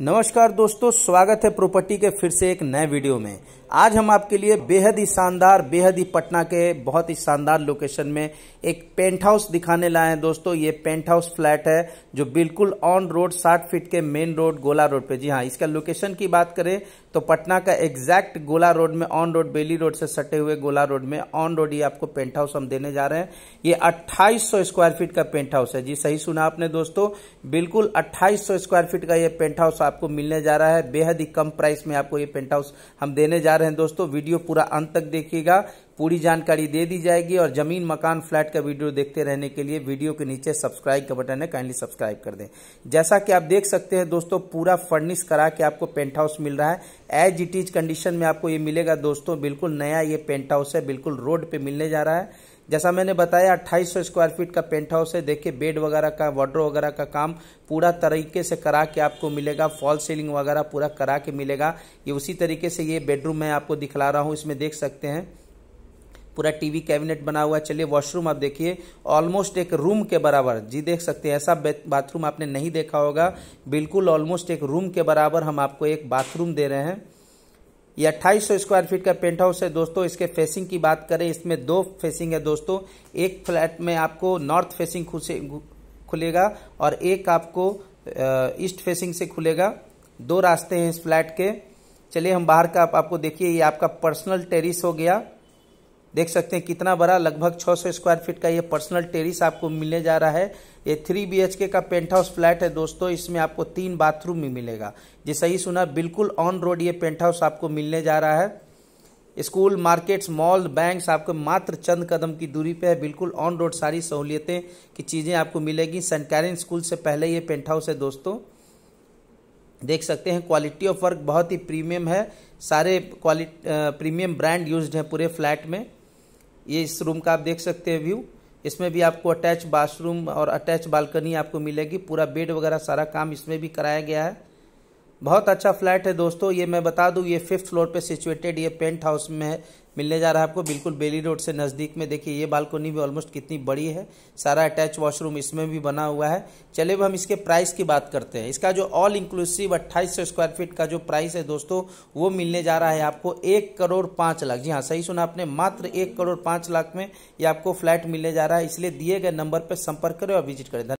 नमस्कार दोस्तों स्वागत है प्रॉपर्टी के फिर से एक नए वीडियो में आज हम आपके लिए बेहद ही शानदार बेहद ही पटना के बहुत ही शानदार लोकेशन में एक पेंट हाउस दिखाने लाए हैं दोस्तों ये पेंट हाउस फ्लैट है जो बिल्कुल ऑन रोड साठ फीट के मेन रोड गोला रोड पे जी हाँ इसका लोकेशन की बात करें तो पटना का एग्जैक्ट गोला रोड में ऑन रोड बेली रोड से सटे हुए गोला रोड में ऑन रोड ही आपको पेंट हाउस हम देने जा रहे हैं ये अट्ठाईस स्क्वायर फीट का पेंट हाउस है जी सही सुना आपने दोस्तों बिल्कुल अट्ठाईस स्क्वायर फीट का ये पेंट हाउस आपको मिलने जा रहा है बेहद ही कम प्राइस में आपको ये पेंट हाउस हम देने जा रहे हैं दोस्तों वीडियो पूरा अंत तक देखिएगा पूरी जानकारी दे दी जाएगी और जमीन मकान फ्लैट का वीडियो देखते रहने के लिए वीडियो के नीचे सब्सक्राइब का बटन है काइंडली सब्सक्राइब कर दें जैसा कि आप देख सकते हैं दोस्तों पूरा फर्निश करा के आपको पेंट हाउस मिल रहा है एज इट इज कंडीशन में आपको ये मिलेगा दोस्तों बिल्कुल नया ये पेंट हाउस है बिल्कुल रोड पे मिलने जा रहा है जैसा मैंने बताया 2800 स्क्वायर फीट का पेंट हाउस है देखिए बेड वगैरह का वार्ड्रो वगैरह का काम पूरा तरीके से करा के आपको मिलेगा फॉल सीलिंग वगैरह पूरा करा के मिलेगा ये उसी तरीके से ये बेडरूम मैं आपको दिखला रहा हूँ इसमें देख सकते हैं पूरा टीवी कैबिनेट बना हुआ है चलिए वॉशरूम आप देखिए ऑलमोस्ट एक रूम के बराबर जी देख सकते हैं ऐसा बाथरूम आपने नहीं देखा होगा बिल्कुल ऑलमोस्ट एक रूम के बराबर हम आपको एक बाथरूम दे रहे हैं ये अट्ठाईस स्क्वायर फीट का पेंट हाउस है दोस्तों इसके फेसिंग की बात करें इसमें दो फेसिंग है दोस्तों एक फ्लैट में आपको नॉर्थ फेसिंग खुलेगा और एक आपको ईस्ट फेसिंग से खुलेगा दो रास्ते हैं इस फ्लैट के चलिए हम बाहर का आप, आपको देखिए ये आपका पर्सनल टेरिस हो गया देख सकते हैं कितना बड़ा लगभग 600 स्क्वायर फीट का ये पर्सनल टेरिस आपको मिलने जा रहा है ये थ्री बी का पेंट हाउस फ्लैट है दोस्तों इसमें आपको तीन बाथरूम भी मिलेगा जी सही सुना बिल्कुल ऑन रोड ये पेंट हाउस आपको मिलने जा रहा है स्कूल मार्केट्स मॉल बैंक्स आपको मात्र चंद कदम की दूरी पे है बिल्कुल ऑन रोड सारी सहूलियतें की चीज़ें आपको मिलेगी सेंट कैरिन स्कूल से पहले ये पेंट हाउस है दोस्तों देख सकते हैं क्वालिटी ऑफ वर्क बहुत ही प्रीमियम है सारे क्वालिटी प्रीमियम ब्रांड यूज्ड हैं पूरे फ्लैट में ये इस रूम का आप देख सकते हैं व्यू इसमें भी आपको अटैच बाथरूम और अटैच बालकनी आपको मिलेगी पूरा बेड वगैरह सारा काम इसमें भी कराया गया है बहुत अच्छा फ्लैट है दोस्तों ये मैं बता दूँ ये फिफ्थ फ्लोर पे सिचुएटेड ये पेंट हाउस में है मिलने जा रहा है आपको बिल्कुल बेली रोड से नज़दीक में देखिए ये बालकोनी भी ऑलमोस्ट कितनी बड़ी है सारा अटैच वॉशरूम इसमें भी बना हुआ है चले हम इसके प्राइस की बात करते हैं इसका जो ऑल इंक्लूसिव अट्ठाईस सौ स्क्वायर फीट का जो प्राइस है दोस्तों वो मिलने जा रहा है आपको एक करोड़ पाँच लाख जी हाँ सही सुना आपने मात्र एक करोड़ पाँच लाख में ये आपको फ्लैट मिलने जा रहा है इसलिए दिए गए नंबर पर संपर्क करें और विजिट करें